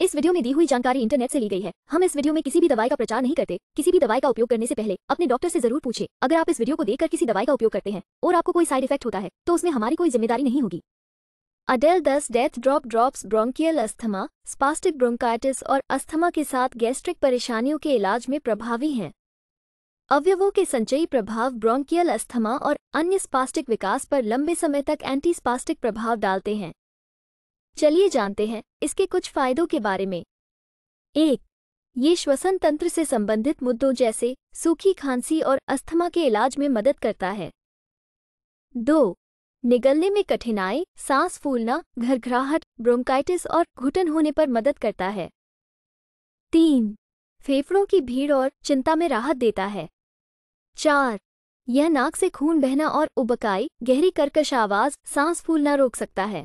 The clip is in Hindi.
इस वीडियो में दी हुई जानकारी इंटरनेट से ली गई है हम इस वीडियो में किसी भी दवाई का प्रचार नहीं करते किसी भी दवाई का उपयोग करने से पहले अपने डॉक्टर से जरूर पूछे अगर आप इस वीडियो को देखकर किसी दवाई का उपयोग करते हैं और आपको कोई साइड इफेक्ट होता है तो उसमें हमारी कोई जिम्मेदारी नहीं होगी अडेल दस डेथ drop drop bronchial asthma spastic bronchitis और अस्थमा के साथ गैस्ट्रिक परेशानियों के इलाज में प्रभावी हैं अवयवों के संचयी प्रभाव ब्रोंकियल अस्थमा और अन्य स्पास्टिक विकास पर लंबे समय तक एंटी स्पास्टिक प्रभाव डालते हैं चलिए जानते हैं इसके कुछ फायदों के बारे में एक ये श्वसन तंत्र से संबंधित मुद्दों जैसे सूखी खांसी और अस्थमा के इलाज में मदद करता है दो निगलने में कठिनाई सांस फूलना घरघराहट ब्रोंकाइटिस और घुटन होने पर मदद करता है तीन फेफड़ों की भीड़ और चिंता में राहत देता है चार यह नाक से खून बहना और उबकाई गहरी कर्कश आवाज सांस फूलना रोक सकता है